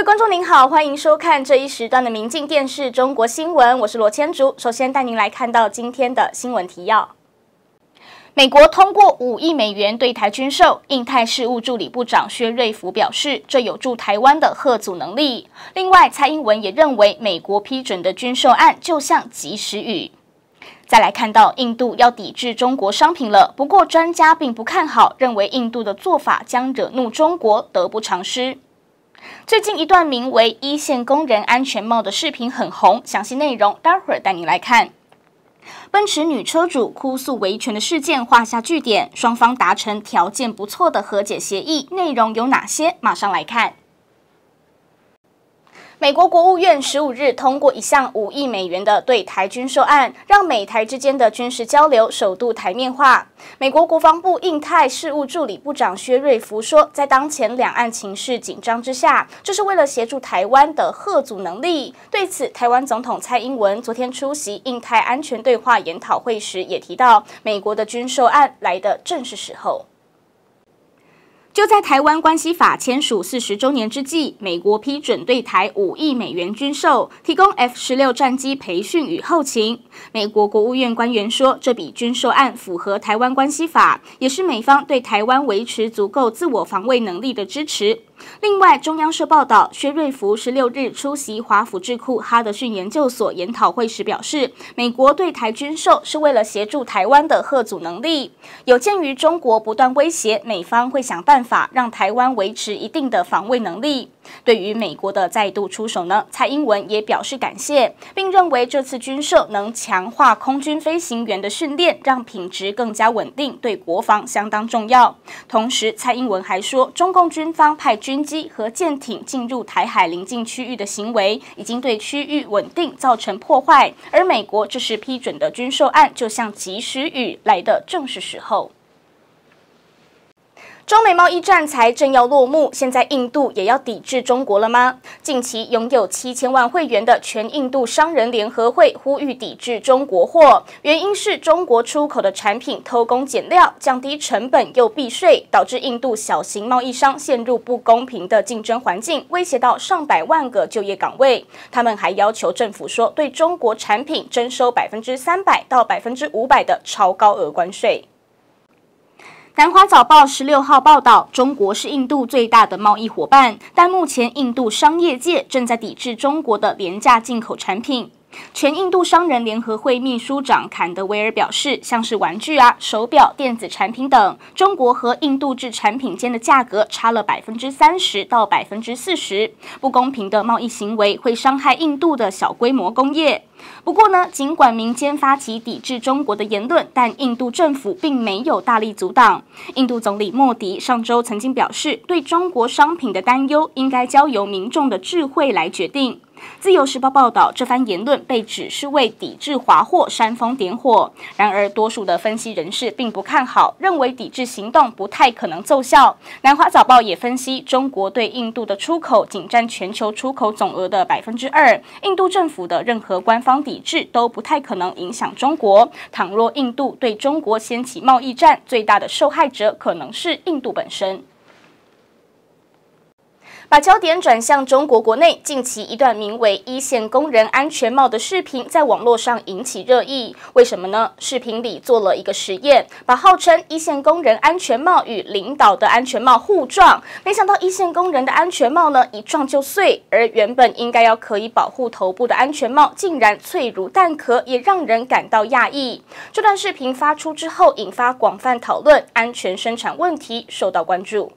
各位观众您好，欢迎收看这一时段的《明镜电视中国新闻》，我是罗千竹。首先带您来看到今天的新闻提要：美国通过五亿美元对台军售，印太事务助理部长薛瑞福表示，这有助台湾的贺阻能力。另外，蔡英文也认为，美国批准的军售案就像及时雨。再来看到印度要抵制中国商品了，不过专家并不看好，认为印度的做法将惹怒中国，得不偿失。最近一段名为《一线工人安全帽》的视频很红，详细内容待会儿带你来看。奔驰女车主哭诉维权的事件画下句点，双方达成条件不错的和解协议，内容有哪些？马上来看。美国国务院十五日通过一项五亿美元的对台军售案，让美台之间的军事交流首度台面化。美国国防部印太事务助理部长薛瑞福说，在当前两岸情势紧张之下，这是为了协助台湾的荷阻能力。对此，台湾总统蔡英文昨天出席印太安全对话研讨会时也提到，美国的军售案来的正是时候。就在台湾关系法签署四十周年之际，美国批准对台五亿美元军售，提供 F 十六战机培训与后勤。美国国务院官员说，这笔军售案符合台湾关系法，也是美方对台湾维持足够自我防卫能力的支持。另外，中央社报道，薛瑞福十六日出席华府智库哈德逊研究所研讨会时表示，美国对台军售是为了协助台湾的贺阻能力。有鉴于中国不断威胁，美方会想办法让台湾维持一定的防卫能力。对于美国的再度出手呢，蔡英文也表示感谢，并认为这次军售能强化空军飞行员的训练，让品质更加稳定，对国防相当重要。同时，蔡英文还说，中共军方派军机和舰艇进入台海邻近区域的行为，已经对区域稳定造成破坏，而美国这时批准的军售案，就像及时雨来的正是时候。中美贸易战才正要落幕，现在印度也要抵制中国了吗？近期拥有七千万会员的全印度商人联合会呼吁抵制中国货，原因是中国出口的产品偷工减料、降低成本又避税，导致印度小型贸易商陷入不公平的竞争环境，威胁到上百万个就业岗位。他们还要求政府说，对中国产品征收百分之三百到百分之五百的超高额关税。南华早报十六号报道，中国是印度最大的贸易伙伴，但目前印度商业界正在抵制中国的廉价进口产品。全印度商人联合会秘书长坎德维尔表示，像是玩具啊、手表、电子产品等，中国和印度制产品间的价格差了百分之三十到百分之四十，不公平的贸易行为会伤害印度的小规模工业。不过呢，尽管民间发起抵制中国的言论，但印度政府并没有大力阻挡。印度总理莫迪上周曾经表示，对中国商品的担忧应该交由民众的智慧来决定。《自由时报》报道，这番言论被指是为抵制华货煽风点火。然而，多数的分析人士并不看好，认为抵制行动不太可能奏效。南华早报也分析，中国对印度的出口仅占全球出口总额的百分之二，印度政府的任何官方抵制都不太可能影响中国。倘若印度对中国掀起贸易战，最大的受害者可能是印度本身。把焦点转向中国国内，近期一段名为“一线工人安全帽”的视频在网络上引起热议。为什么呢？视频里做了一个实验，把号称一线工人安全帽与领导的安全帽互撞，没想到一线工人的安全帽呢一撞就碎，而原本应该要可以保护头部的安全帽竟然脆如蛋壳，也让人感到讶异。这段视频发出之后，引发广泛讨论，安全生产问题受到关注。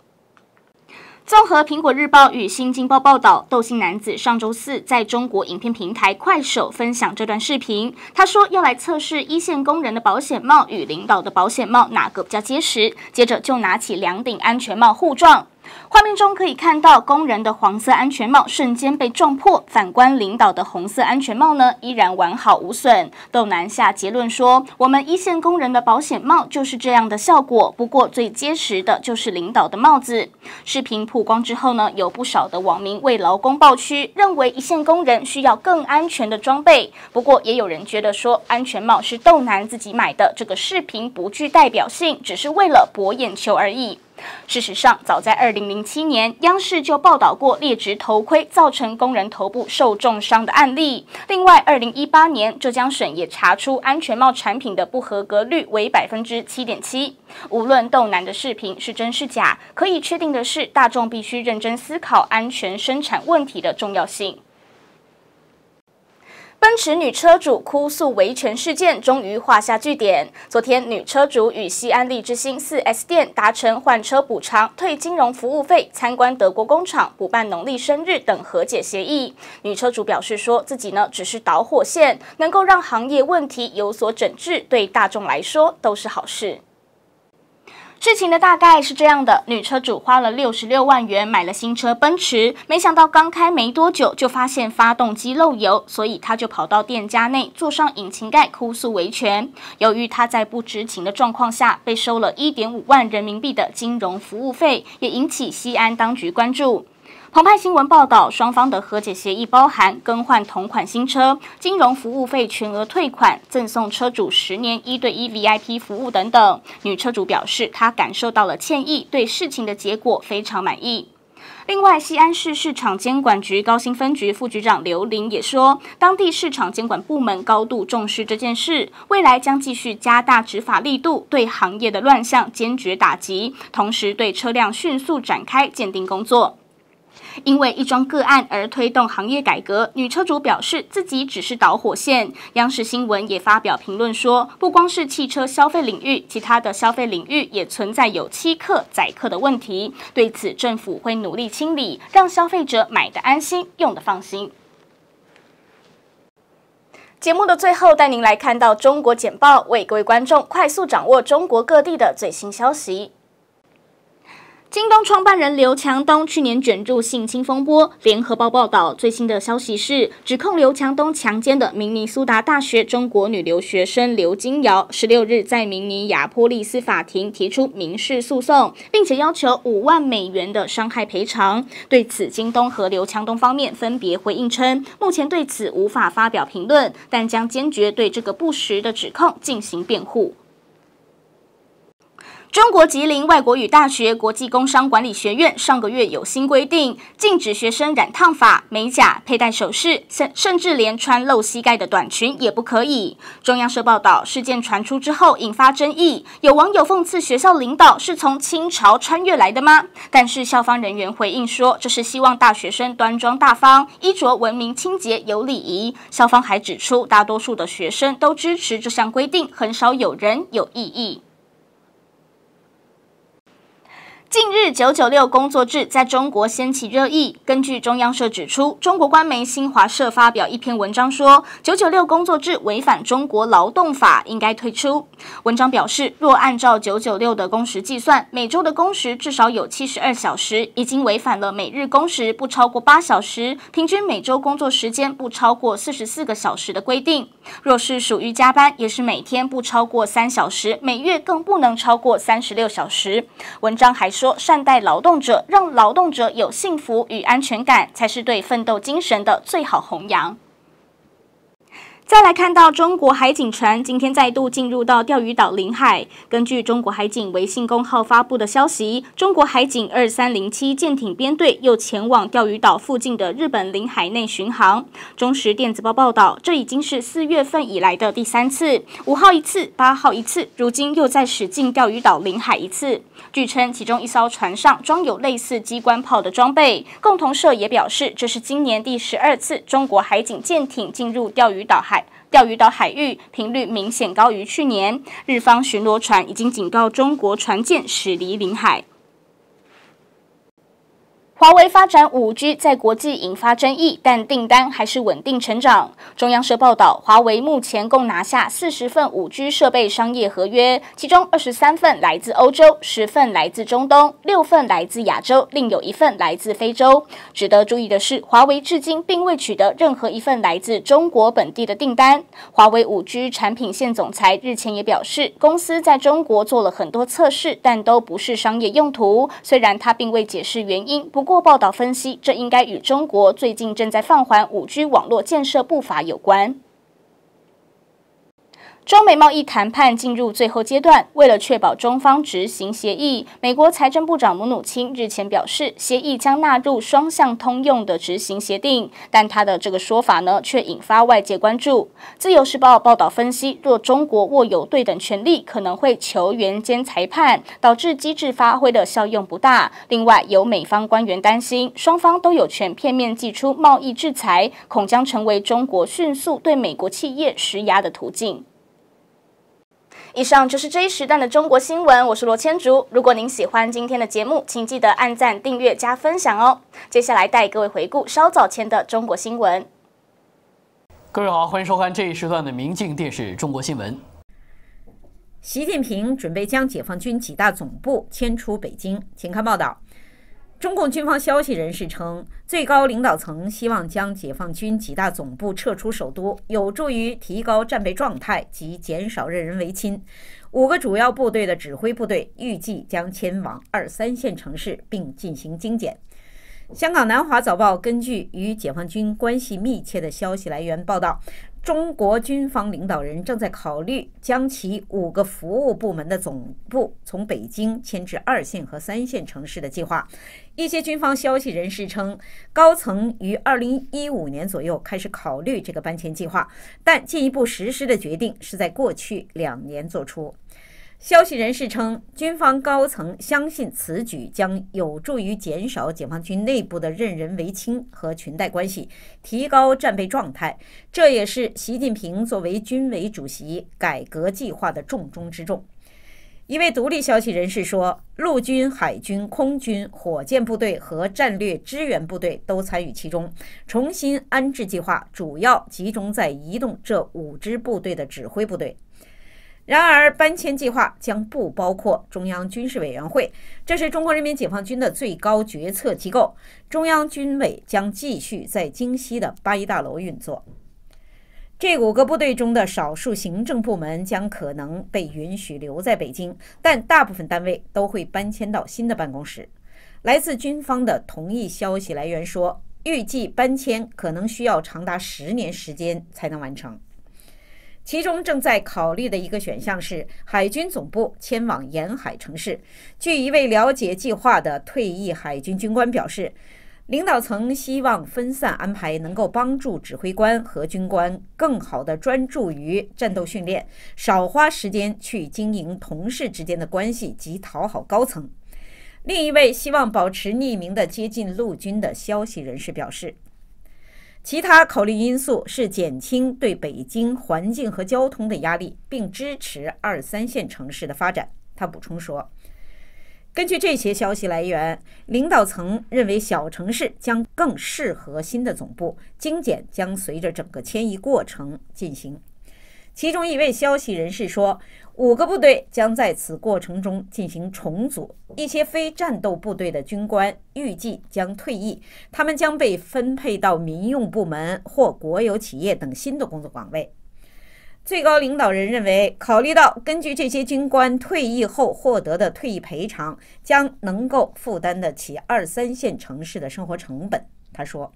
综合《苹果日报》与《新京报》报道，斗心男子上周四在中国影片平台快手分享这段视频。他说要来测试一线工人的保险帽与领导的保险帽哪个比较结实，接着就拿起两顶安全帽互撞。画面中可以看到，工人的黄色安全帽瞬间被撞破，反观领导的红色安全帽呢，依然完好无损。豆男下结论说：“我们一线工人的保险帽就是这样的效果，不过最结实的就是领导的帽子。”视频曝光之后呢，有不少的网民为劳工抱屈，认为一线工人需要更安全的装备。不过也有人觉得说，安全帽是豆男自己买的，这个视频不具代表性，只是为了博眼球而已。事实上，早在2007年，央视就报道过劣质头盔造成工人头部受重伤的案例。另外，2018年，浙江省也查出安全帽产品的不合格率为百分之七点七。无论豆楠的视频是真是假，可以确定的是，大众必须认真思考安全生产问题的重要性。奔驰女车主哭诉维权事件终于画下句点。昨天，女车主与西安利之星 4S 店达成换车补偿、退金融服务费、参观德国工厂、补办农历生日等和解协议。女车主表示，说自己呢只是导火线，能够让行业问题有所整治，对大众来说都是好事。事情的大概是这样的：女车主花了六十六万元买了新车奔驰，没想到刚开没多久就发现发动机漏油，所以她就跑到店家内坐上引擎盖哭诉维权。由于她在不知情的状况下被收了一点五万人民币的金融服务费，也引起西安当局关注。澎湃新闻报道，双方的和解协议包含更换同款新车、金融服务费全额退款、赠送车主十年一对一 VIP 服务等等。女车主表示，她感受到了歉意，对事情的结果非常满意。另外，西安市市场监管局高新分局副局长刘玲也说，当地市场监管部门高度重视这件事，未来将继续加大执法力度，对行业的乱象坚决打击，同时对车辆迅速展开鉴定工作。因为一桩个案而推动行业改革，女车主表示自己只是导火线。央视新闻也发表评论说，不光是汽车消费领域，其他的消费领域也存在有欺客宰客的问题。对此，政府会努力清理，让消费者买的安心，用的放心。节目的最后，带您来看到中国简报，为各位观众快速掌握中国各地的最新消息。京东创办人刘强东去年卷入性侵风波。联合报报道，最新的消息是，指控刘强东强奸的明尼苏达大学中国女留学生刘金瑶，十六日在明尼亚波利斯法庭提出民事诉讼，并且要求五万美元的伤害赔偿。对此，京东和刘强东方面分别回应称，目前对此无法发表评论，但将坚决对这个不实的指控进行辩护。中国吉林外国语大学国际工商管理学院上个月有新规定，禁止学生染烫发、美甲、佩戴首饰，甚甚至连穿露膝盖的短裙也不可以。中央社报道，事件传出之后引发争议，有网友讽刺学校领导是从清朝穿越来的吗？但是校方人员回应说，这是希望大学生端庄大方，衣着文明、清洁有礼仪。校方还指出，大多数的学生都支持这项规定，很少有人有异议。近日，九九六工作制在中国掀起热议。根据中央社指出，中国官媒新华社发表一篇文章说，九九六工作制违反中国劳动法，应该退出。文章表示，若按照九九六的工时计算，每周的工时至少有七十二小时，已经违反了每日工时不超过八小时、平均每周工作时间不超过四十四个小时的规定。若是属于加班，也是每天不超过三小时，每月更不能超过三十六小时。文章还说。说善待劳动者，让劳动者有幸福与安全感，才是对奋斗精神的最好弘扬。再来看到中国海警船今天再度进入到钓鱼岛领海。根据中国海警微信公号发布的消息，中国海警二三零七舰艇编队又前往钓鱼岛附近的日本领海内巡航。中时电子报报道，这已经是四月份以来的第三次，五号一次，八号一次，如今又在驶进钓鱼岛领海一次。据称，其中一艘船上装有类似机关炮的装备。共同社也表示，这是今年第十二次中国海警舰艇进入钓鱼岛海。钓鱼岛海域频率明显高于去年，日方巡逻船已经警告中国船舰驶离领海。华为发展 5G 在国际引发争议，但订单还是稳定成长。中央社报道，华为目前共拿下四十份 5G 设备商业合约，其中二十三份来自欧洲，十份来自中东，六份来自亚洲，另有一份来自非洲。值得注意的是，华为至今并未取得任何一份来自中国本地的订单。华为 5G 产品线总裁日前也表示，公司在中国做了很多测试，但都不是商业用途。虽然他并未解释原因，不过。过报道分析，这应该与中国最近正在放缓五 G 网络建设步伐有关。中美贸易谈判进入最后阶段，为了确保中方执行协议，美国财政部长姆努钦日前表示，协议将纳入双向通用的执行协定。但他的这个说法呢，却引发外界关注。自由时报报道分析，若中国握有对等权利，可能会求援兼裁判，导致机制发挥的效用不大。另外，有美方官员担心，双方都有权片面寄出贸易制裁，恐将成为中国迅速对美国企业施压的途径。以上就是这一时段的中国新闻，我是罗千竹。如果您喜欢今天的节目，请记得按赞、订阅、加分享哦。接下来带各位回顾稍早前的中国新闻。各位好，欢迎收看这一时段的《明镜电视中国新闻》。习近平准备将解放军几大总部迁出北京，请看报道。中共军方消息人士称，最高领导层希望将解放军几大总部撤出首都，有助于提高战备状态及减少任人唯亲。五个主要部队的指挥部队预计将迁往二三线城市，并进行精简。香港南华早报根据与解放军关系密切的消息来源报道。中国军方领导人正在考虑将其五个服务部门的总部从北京迁至二线和三线城市的计划。一些军方消息人士称，高层于二零一五年左右开始考虑这个搬迁计划，但进一步实施的决定是在过去两年做出。消息人士称，军方高层相信此举将有助于减少解放军内部的任人唯亲和裙带关系，提高战备状态。这也是习近平作为军委主席改革计划的重中之重。一位独立消息人士说，陆军、海军、空军、火箭部队和战略支援部队都参与其中。重新安置计划主要集中在移动这五支部队的指挥部队。然而，搬迁计划将不包括中央军事委员会，这是中国人民解放军的最高决策机构。中央军委将继续在京西的八一大楼运作。这五个部队中的少数行政部门将可能被允许留在北京，但大部分单位都会搬迁到新的办公室。来自军方的同一消息来源说，预计搬迁可能需要长达十年时间才能完成。其中正在考虑的一个选项是海军总部迁往沿海城市。据一位了解计划的退役海军军官表示，领导层希望分散安排能够帮助指挥官和军官更好地专注于战斗训练，少花时间去经营同事之间的关系及讨好高层。另一位希望保持匿名的接近陆军的消息人士表示。其他考虑因素是减轻对北京环境和交通的压力，并支持二三线城市的发展。他补充说：“根据这些消息来源，领导层认为小城市将更适合新的总部，精简将随着整个迁移过程进行。”其中一位消息人士说。五个部队将在此过程中进行重组，一些非战斗部队的军官预计将退役，他们将被分配到民用部门或国有企业等新的工作岗位。最高领导人认为，考虑到根据这些军官退役后获得的退役赔偿，将能够负担得起二三线城市的生活成本，他说。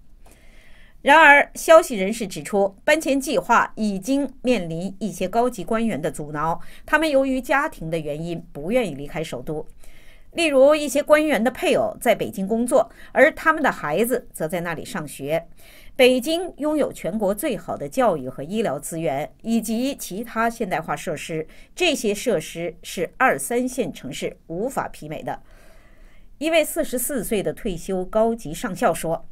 然而，消息人士指出，搬迁计划已经面临一些高级官员的阻挠。他们由于家庭的原因，不愿意离开首都。例如，一些官员的配偶在北京工作，而他们的孩子则在那里上学。北京拥有全国最好的教育和医疗资源，以及其他现代化设施，这些设施是二三线城市无法媲美的。一位四十四岁的退休高级上校说。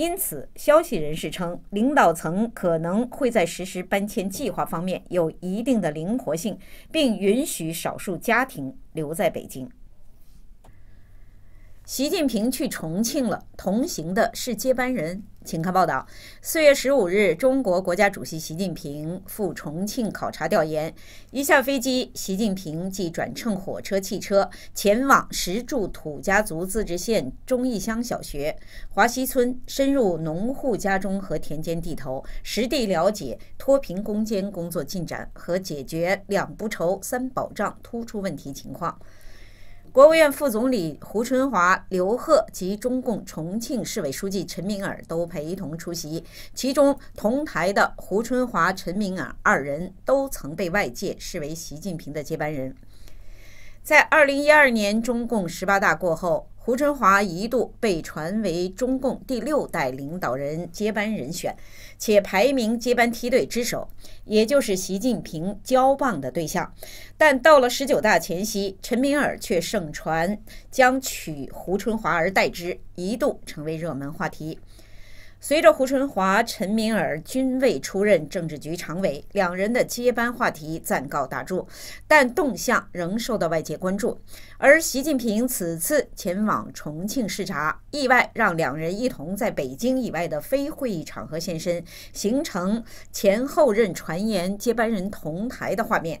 因此，消息人士称，领导层可能会在实施搬迁计划方面有一定的灵活性，并允许少数家庭留在北京。习近平去重庆了，同行的是接班人。请看报道。四月十五日，中国国家主席习近平赴重庆考察调研。一下飞机，习近平即转乘火车、汽车，前往石柱土家族自治县忠义乡小学、华西村，深入农户家中和田间地头，实地了解脱贫攻坚工作进展和解决“两不愁、三保障”突出问题情况。国务院副总理胡春华、刘鹤及中共重庆市委书记陈敏尔都陪同出席。其中，同台的胡春华、陈敏尔二人都曾被外界视为习近平的接班人。在二零一二年中共十八大过后，胡春华一度被传为中共第六代领导人接班人选，且排名接班梯队之首，也就是习近平交棒的对象。但到了十九大前夕，陈敏尔却盛传将取胡春华而代之，一度成为热门话题。随着胡春华、陈敏尔均未出任政治局常委，两人的接班话题暂告打住，但动向仍受到外界关注。而习近平此次前往重庆视察，意外让两人一同在北京以外的非会议场合现身，形成前后任传言接班人同台的画面。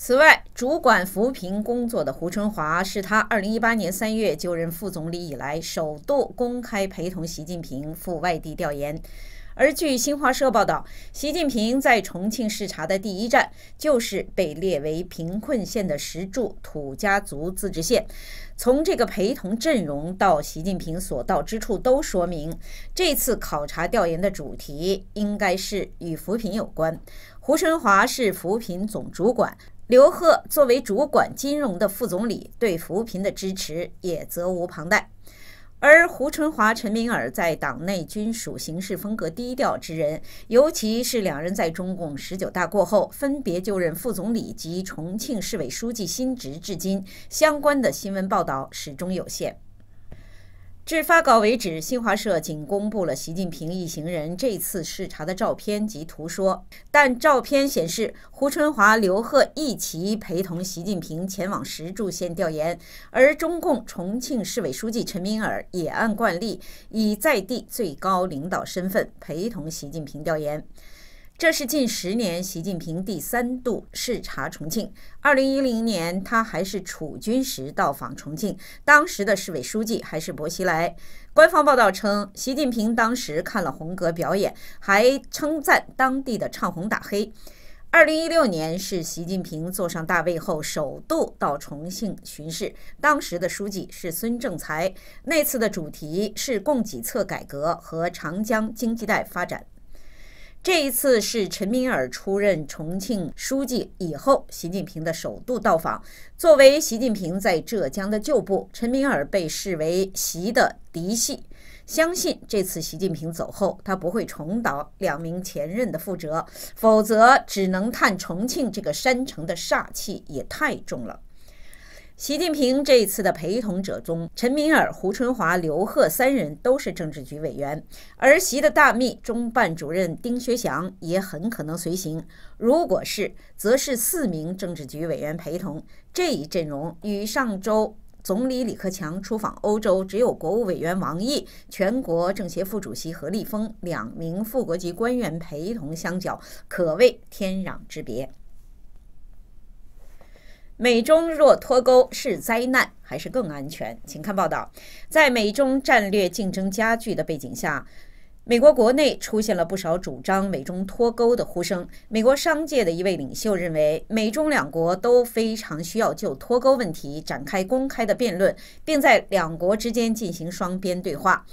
此外，主管扶贫工作的胡春华是他2018年3月就任副总理以来，首次公开陪同习近平赴外地调研。而据新华社报道，习近平在重庆视察的第一站就是被列为贫困县的石柱土家族自治县。从这个陪同阵容到习近平所到之处，都说明这次考察调研的主题应该是与扶贫有关。胡春华是扶贫总主管。刘鹤作为主管金融的副总理，对扶贫的支持也责无旁贷。而胡春华、陈敏尔在党内均属行事风格低调之人，尤其是两人在中共十九大过后分别就任副总理及重庆市委书记新职至今，相关的新闻报道始终有限。至发稿为止，新华社仅公布了习近平一行人这次视察的照片及图说，但照片显示，胡春华、刘贺一起陪同习近平前往石柱县调研，而中共重庆市委书记陈敏尔也按惯例以在地最高领导身份陪同习近平调研。这是近十年习近平第三度视察重庆。二零一零年，他还是储军时到访重庆，当时的市委书记还是薄熙来。官方报道称，习近平当时看了红格表演，还称赞当地的唱红打黑。二零一六年是习近平坐上大位后首度到重庆巡视，当时的书记是孙政才。那次的主题是供给侧改革和长江经济带发展。这一次是陈敏尔出任重庆书记以后，习近平的首度到访。作为习近平在浙江的旧部，陈敏尔被视为习的嫡系。相信这次习近平走后，他不会重蹈两名前任的覆辙，否则只能叹重庆这个山城的煞气也太重了。习近平这一次的陪同者中，陈敏尔、胡春华、刘鹤三人都是政治局委员，而习的大秘、中办主任丁薛祥也很可能随行。如果是，则是四名政治局委员陪同。这一阵容与上周总理李克强出访欧洲，只有国务委员王毅、全国政协副主席何立峰两名副国级官员陪同相较，可谓天壤之别。美中若脱钩是灾难还是更安全？请看报道，在美中战略竞争加剧的背景下，美国国内出现了不少主张美中脱钩的呼声。美国商界的一位领袖认为，美中两国都非常需要就脱钩问题展开公开的辩论，并在两国之间进行双边对话。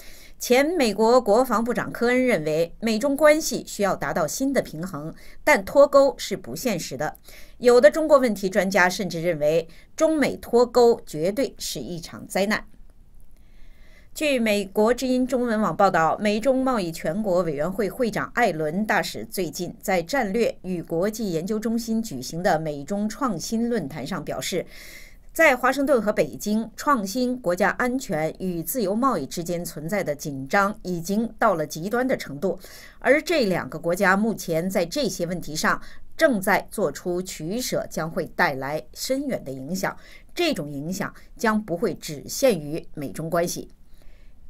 前美国国防部长科恩认为，美中关系需要达到新的平衡，但脱钩是不现实的。有的中国问题专家甚至认为，中美脱钩绝对是一场灾难。据美国之音中文网报道，美中贸易全国委员会会长艾伦大使最近在战略与国际研究中心举行的美中创新论坛上表示。在华盛顿和北京，创新国家安全与自由贸易之间存在的紧张已经到了极端的程度，而这两个国家目前在这些问题上正在做出取舍，将会带来深远的影响。这种影响将不会只限于美中关系。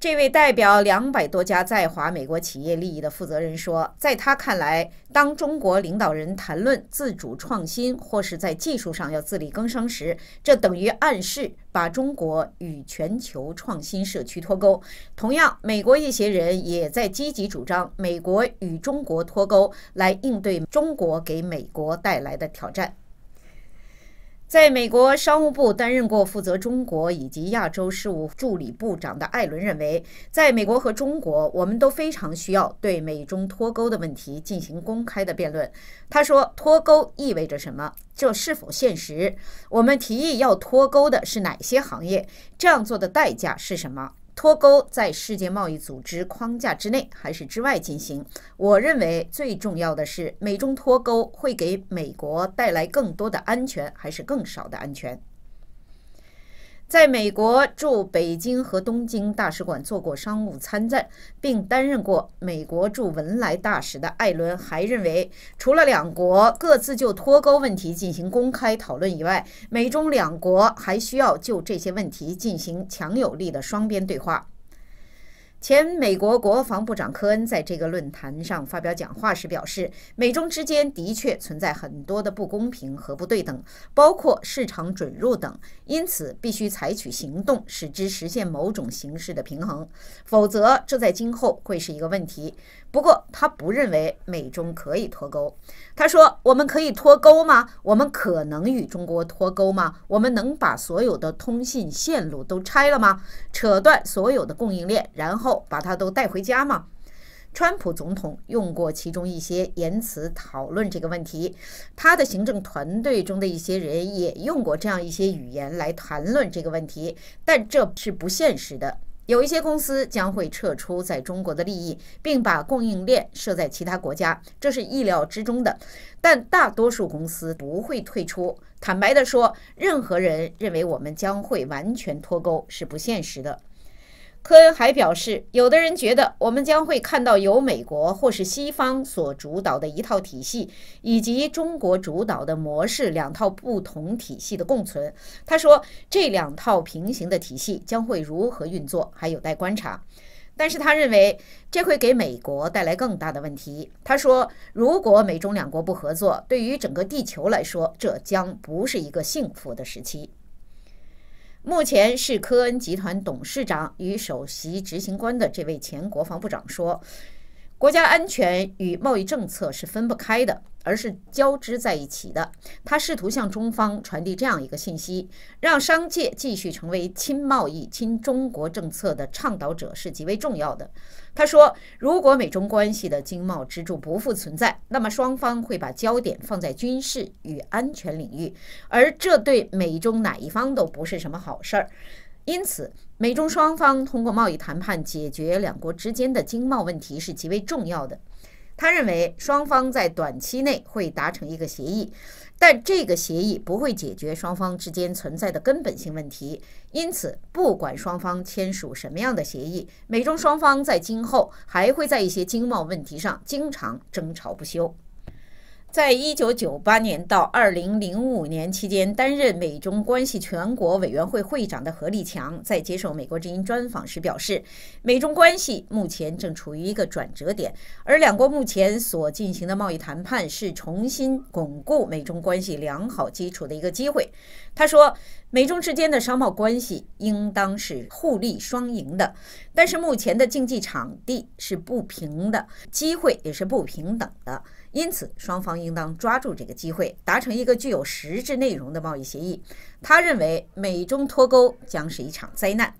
这位代表两百多家在华美国企业利益的负责人说，在他看来，当中国领导人谈论自主创新或是在技术上要自力更生时，这等于暗示把中国与全球创新社区脱钩。同样，美国一些人也在积极主张美国与中国脱钩，来应对中国给美国带来的挑战。在美国商务部担任过负责中国以及亚洲事务助理部长的艾伦认为，在美国和中国，我们都非常需要对美中脱钩的问题进行公开的辩论。他说：“脱钩意味着什么？这是否现实？我们提议要脱钩的是哪些行业？这样做的代价是什么？”脱钩在世界贸易组织框架之内还是之外进行？我认为最重要的是，美中脱钩会给美国带来更多的安全还是更少的安全？在美国驻北京和东京大使馆做过商务参赞，并担任过美国驻文莱大使的艾伦还认为，除了两国各自就脱钩问题进行公开讨论以外，美中两国还需要就这些问题进行强有力的双边对话。前美国国防部长科恩在这个论坛上发表讲话时表示，美中之间的确存在很多的不公平和不对等，包括市场准入等，因此必须采取行动，使之实现某种形式的平衡，否则这在今后会是一个问题。不过，他不认为美中可以脱钩。他说：“我们可以脱钩吗？我们可能与中国脱钩吗？我们能把所有的通信线路都拆了吗？扯断所有的供应链，然后把它都带回家吗？”川普总统用过其中一些言辞讨论这个问题，他的行政团队中的一些人也用过这样一些语言来谈论这个问题，但这是不现实的。有一些公司将会撤出在中国的利益，并把供应链设在其他国家，这是意料之中的。但大多数公司不会退出。坦白地说，任何人认为我们将会完全脱钩是不现实的。科恩还表示，有的人觉得我们将会看到由美国或是西方所主导的一套体系，以及中国主导的模式两套不同体系的共存。他说，这两套平行的体系将会如何运作，还有待观察。但是他认为，这会给美国带来更大的问题。他说，如果美中两国不合作，对于整个地球来说，这将不是一个幸福的时期。目前是科恩集团董事长与首席执行官的这位前国防部长说。国家安全与贸易政策是分不开的，而是交织在一起的。他试图向中方传递这样一个信息：让商界继续成为亲贸易、亲中国政策的倡导者是极为重要的。他说，如果美中关系的经贸支柱不复存在，那么双方会把焦点放在军事与安全领域，而这对美中哪一方都不是什么好事儿。因此，美中双方通过贸易谈判解决两国之间的经贸问题是极为重要的。他认为双方在短期内会达成一个协议，但这个协议不会解决双方之间存在的根本性问题。因此，不管双方签署什么样的协议，美中双方在今后还会在一些经贸问题上经常争吵不休。在一九九八年到二零零五年期间担任美中关系全国委员会会长的何立强，在接受美国之音专访时表示，美中关系目前正处于一个转折点，而两国目前所进行的贸易谈判是重新巩固美中关系良好基础的一个机会。他说，美中之间的商贸关系应当是互利双赢的，但是目前的竞技场地是不平的，机会也是不平等的，因此双方应当抓住这个机会，达成一个具有实质内容的贸易协议。他认为，美中脱钩将是一场灾难。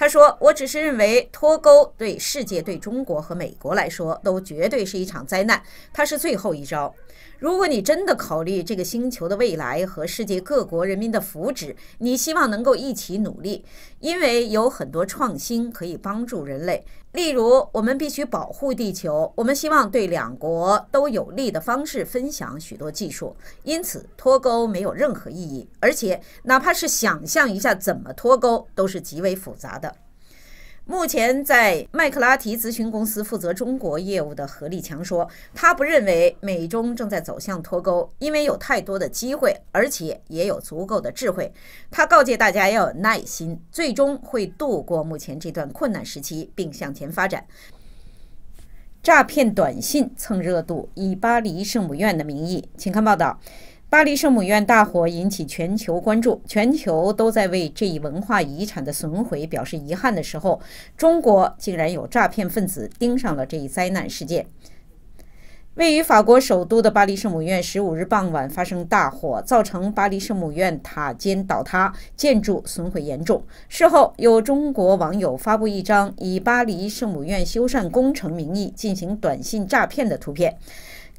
他说：“我只是认为脱钩对世界、对中国和美国来说都绝对是一场灾难。它是最后一招。如果你真的考虑这个星球的未来和世界各国人民的福祉，你希望能够一起努力。”因为有很多创新可以帮助人类，例如我们必须保护地球，我们希望对两国都有利的方式分享许多技术，因此脱钩没有任何意义，而且哪怕是想象一下怎么脱钩，都是极为复杂的。目前在麦克拉提咨询公司负责中国业务的何立强说，他不认为美中正在走向脱钩，因为有太多的机会，而且也有足够的智慧。他告诫大家要有耐心，最终会度过目前这段困难时期，并向前发展。诈骗短信蹭热度，以巴黎圣母院的名义，请看报道。巴黎圣母院大火引起全球关注，全球都在为这一文化遗产的损毁表示遗憾的时候，中国竟然有诈骗分子盯上了这一灾难事件。位于法国首都的巴黎圣母院，十五日傍晚发生大火，造成巴黎圣母院塔尖倒塌，建筑损毁严重。事后，有中国网友发布一张以巴黎圣母院修缮工程名义进行短信诈骗的图片。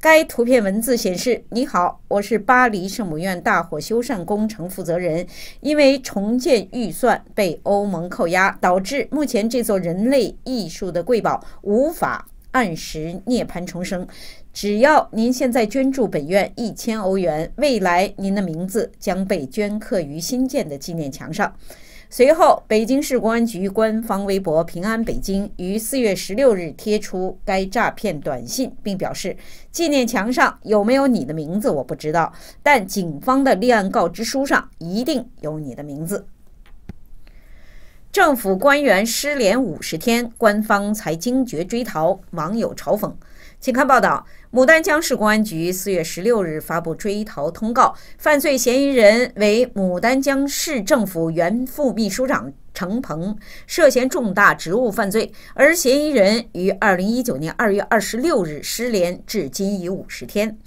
该图片文字显示：“你好，我是巴黎圣母院大火修缮工程负责人。因为重建预算被欧盟扣押，导致目前这座人类艺术的瑰宝无法按时涅槃重生。只要您现在捐助本院一千欧元，未来您的名字将被镌刻于新建的纪念墙上。”随后，北京市公安局官方微博“平安北京”于四月十六日贴出该诈骗短信，并表示：“纪念墙上有没有你的名字，我不知道，但警方的立案告知书上一定有你的名字。”政府官员失联五十天，官方才惊觉追逃，网友嘲讽。请看报道，牡丹江市公安局四月十六日发布追逃通告，犯罪嫌疑人为牡丹江市政府原副秘书长程鹏，涉嫌重大职务犯罪，而嫌疑人于二零一九年二月二十六日失联，至今已五十天。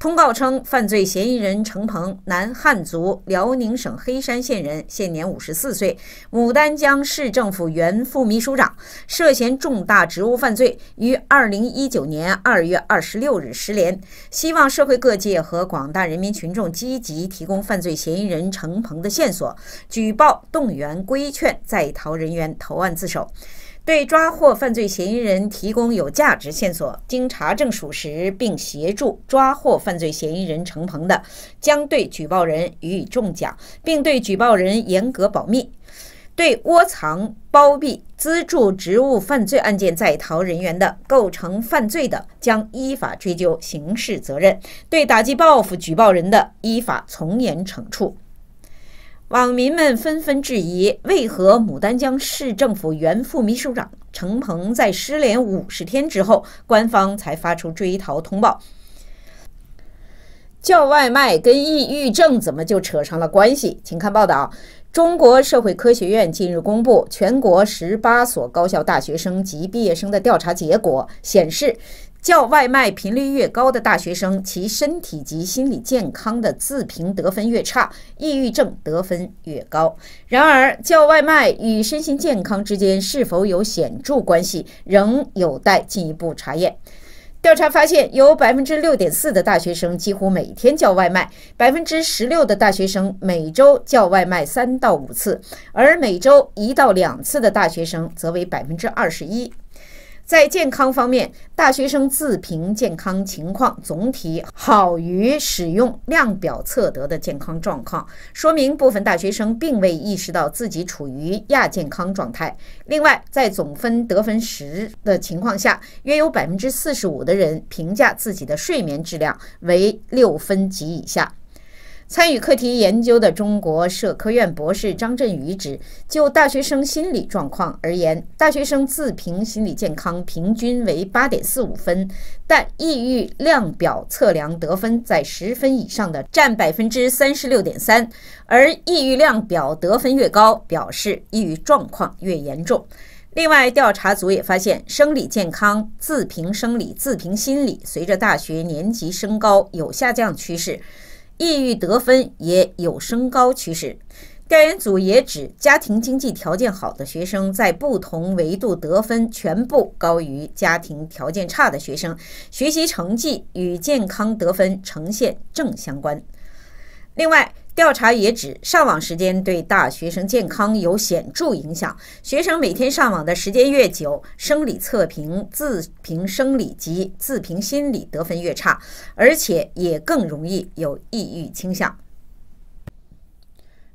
通告称，犯罪嫌疑人程鹏，男，汉族，辽宁省黑山县人，现年五十四岁，牡丹江市政府原副秘书长，涉嫌重大职务犯罪，于二零一九年二月二十六日失联。希望社会各界和广大人民群众积极提供犯罪嫌疑人程鹏的线索，举报、动员、规劝在逃人员投案自首。对抓获犯罪嫌疑人提供有价值线索，经查证属实并协助抓获犯罪嫌疑人程鹏的，将对举报人予以重奖，并对举报人严格保密。对窝藏、包庇、资助职务犯罪案件在逃人员的，构成犯罪的，将依法追究刑事责任。对打击报复举报人的，依法从严惩处。网民们纷纷质疑：为何牡丹江市政府原副秘书长程鹏在失联五十天之后，官方才发出追逃通报？叫外卖跟抑郁症怎么就扯上了关系？请看报道：中国社会科学院近日公布全国十八所高校大学生及毕业生的调查结果显示。叫外卖频率越高的大学生，其身体及心理健康的自评得分越差，抑郁症得分越高。然而，叫外卖与身心健康之间是否有显著关系，仍有待进一步查验。调查发现，有百分之六点四的大学生几乎每天叫外卖，百分之十六的大学生每周叫外卖三到五次，而每周一到两次的大学生则为百分之二十一。在健康方面，大学生自评健康情况总体好于使用量表测得的健康状况，说明部分大学生并未意识到自己处于亚健康状态。另外，在总分得分时的情况下，约有百分之四十五的人评价自己的睡眠质量为六分及以下。参与课题研究的中国社科院博士张振宇指就大学生心理状况而言，大学生自评心理健康平均为八点四五分，但抑郁量表测量得分在十分以上的占百分之三十六点三，而抑郁量表得分越高，表示抑郁状况越严重。另外，调查组也发现，生理健康、自评生理、自评心理随着大学年级升高有下降趋势。抑郁得分也有升高趋势，调研组也指家庭经济条件好的学生在不同维度得分全部高于家庭条件差的学生，学习成绩与健康得分呈现正相关。另外。调查也指，上网时间对大学生健康有显著影响。学生每天上网的时间越久，生理测评、自评生理及自评心理得分越差，而且也更容易有抑郁倾向。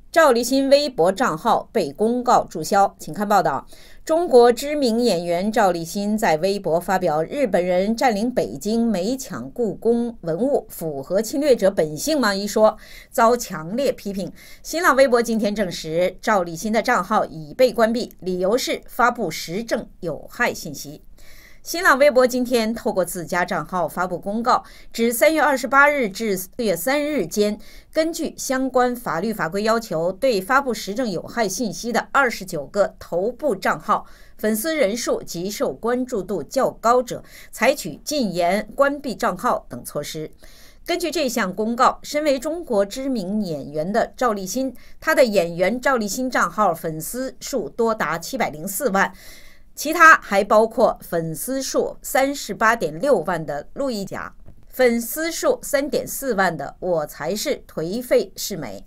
赵立新微博账号被公告注销，请看报道。中国知名演员赵立新在微博发表“日本人占领北京，没抢故宫文物，符合侵略者本性吗？”一说，遭强烈批评。新浪微博今天证实，赵立新的账号已被关闭，理由是发布实证有害信息。新浪微博今天透过自家账号发布公告，指三月二十八日至四月三日间，根据相关法律法规要求，对发布实证有害信息的二十九个头部账号、粉丝人数及受关注度较高者，采取禁言、关闭账号等措施。根据这项公告，身为中国知名演员的赵立新，他的演员赵立新账号粉丝数多达七百零四万。其他还包括粉丝数三十八点六万的路易甲，粉丝数三点四万的我才是颓废是美，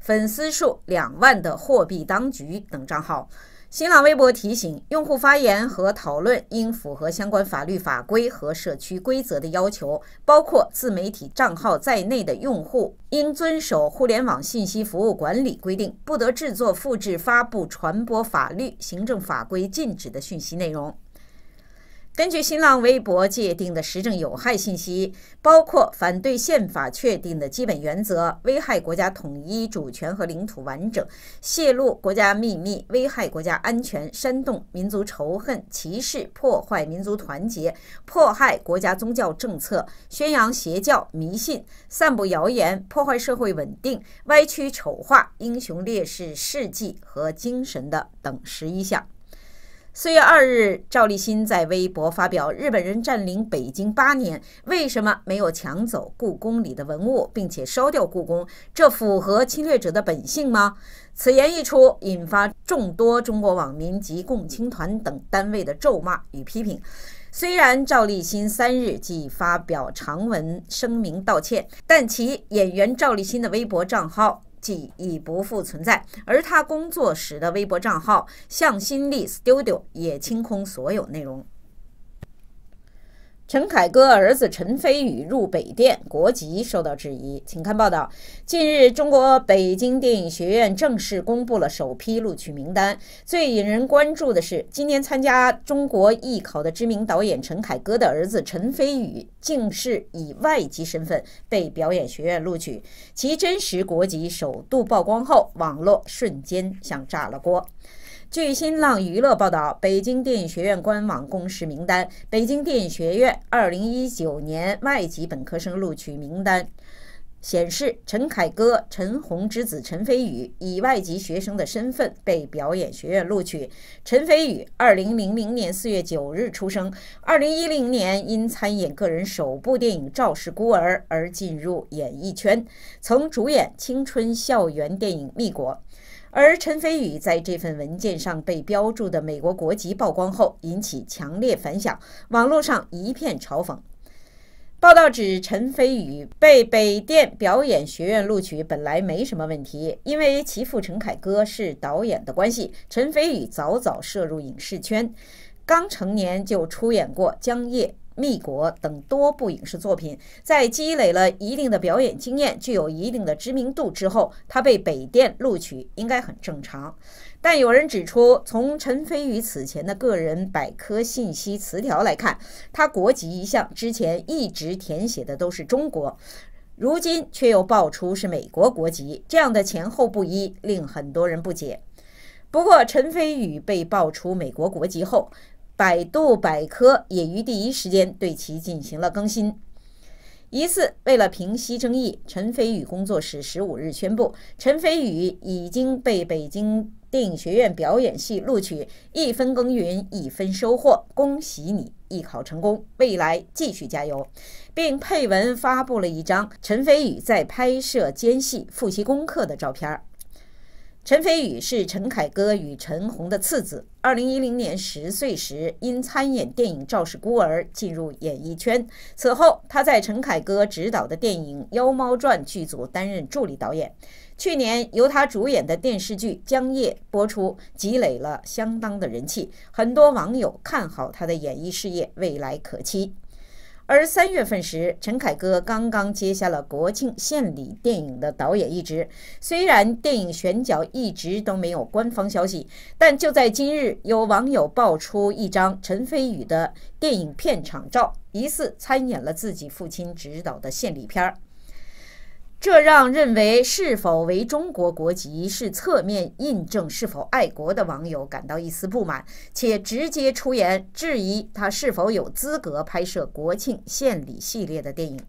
粉丝数两万的货币当局等账号。新浪微博提醒用户发言和讨论应符合相关法律法规和社区规则的要求，包括自媒体账号在内的用户应遵守互联网信息服务管理规定，不得制作、复制、发布、传播法律、行政法规禁止的讯息内容。根据新浪微博界定的时政有害信息，包括反对宪法确定的基本原则，危害国家统一、主权和领土完整，泄露国家秘密，危害国家安全，煽动民族仇恨、歧视，破坏民族团结，破坏国家宗教政策，宣扬邪教、迷信，散布谣言，破坏社会稳定，歪曲丑化英雄烈士事迹和精神的等十一项。四月二日，赵立新在微博发表：“日本人占领北京八年，为什么没有抢走故宫里的文物，并且烧掉故宫？这符合侵略者的本性吗？”此言一出，引发众多中国网民及共青团等单位的咒骂与批评。虽然赵立新三日即发表长文声明道歉，但其演员赵立新的微博账号。即已不复存在，而他工作时的微博账号向心力 Studio 也清空所有内容。陈凯歌儿子陈飞宇入北电，国籍受到质疑，请看报道。近日，中国北京电影学院正式公布了首批录取名单。最引人关注的是，今年参加中国艺考的知名导演陈凯歌的儿子陈飞宇，竟是以外籍身份被表演学院录取。其真实国籍首度曝光后，网络瞬间像炸了锅。据新浪娱乐报道，北京电影学院官网公示名单，北京电影学院2019年外籍本科生录取名单显示，陈凯歌、陈红之子陈飞宇以外籍学生的身份被表演学院录取。陈飞宇2000年4月9日出生，2010年因参演个人首部电影《赵氏孤儿》而进入演艺圈，曾主演青春校园电影《密国》。而陈飞宇在这份文件上被标注的美国国籍曝光后，引起强烈反响，网络上一片嘲讽。报道指陈飞宇被北电表演学院录取本来没什么问题，因为其父陈凯歌是导演的关系，陈飞宇早早涉入影视圈，刚成年就出演过《江夜》。《密国》等多部影视作品，在积累了一定的表演经验、具有一定的知名度之后，他被北电录取应该很正常。但有人指出，从陈飞宇此前的个人百科信息词条来看，他国籍一项之前一直填写的都是中国，如今却又爆出是美国国籍，这样的前后不一令很多人不解。不过，陈飞宇被爆出美国国籍后，百度百科也于第一时间对其进行了更新。疑似为了平息争议，陈飞宇工作室十五日宣布，陈飞宇已经被北京电影学院表演系录取。一分耕耘，一分收获，恭喜你艺考成功，未来继续加油，并配文发布了一张陈飞宇在拍摄间隙复习功课的照片儿。陈飞宇是陈凯歌与陈红的次子。二零一零年十岁时，因参演电影《赵氏孤儿》进入演艺圈。此后，他在陈凯歌执导的电影《妖猫传》剧组担任助理导演。去年，由他主演的电视剧《江夜》播出，积累了相当的人气。很多网友看好他的演艺事业，未来可期。而三月份时，陈凯歌刚刚接下了国庆献礼电影的导演一职。虽然电影选角一直都没有官方消息，但就在今日，有网友爆出一张陈飞宇的电影片场照，疑似参演了自己父亲执导的献礼片儿。这让认为是否为中国国籍是侧面印证是否爱国的网友感到一丝不满，且直接出言质疑他是否有资格拍摄国庆献礼系列的电影。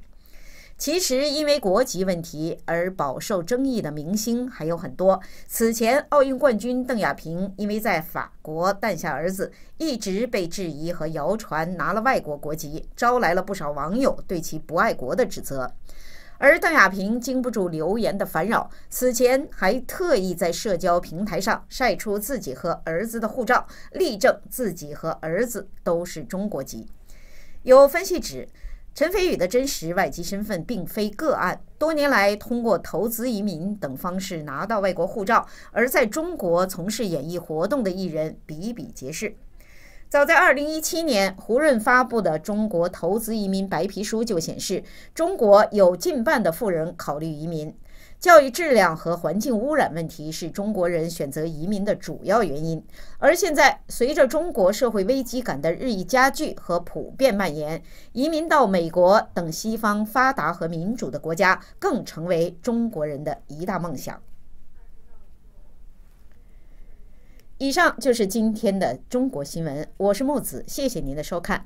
其实，因为国籍问题而饱受争议的明星还有很多。此前，奥运冠军邓亚萍因为在法国诞下儿子，一直被质疑和谣传拿了外国国籍，招来了不少网友对其不爱国的指责。而邓亚萍经不住流言的烦扰，此前还特意在社交平台上晒出自己和儿子的护照，力证自己和儿子都是中国籍。有分析指，陈飞宇的真实外籍身份并非个案，多年来通过投资移民等方式拿到外国护照，而在中国从事演艺活动的艺人比比皆是。早在二零一七年，胡润发布的《中国投资移民白皮书》就显示，中国有近半的富人考虑移民。教育质量和环境污染问题是中国人选择移民的主要原因。而现在，随着中国社会危机感的日益加剧和普遍蔓延，移民到美国等西方发达和民主的国家更成为中国人的一大梦想。以上就是今天的中国新闻，我是木子，谢谢您的收看。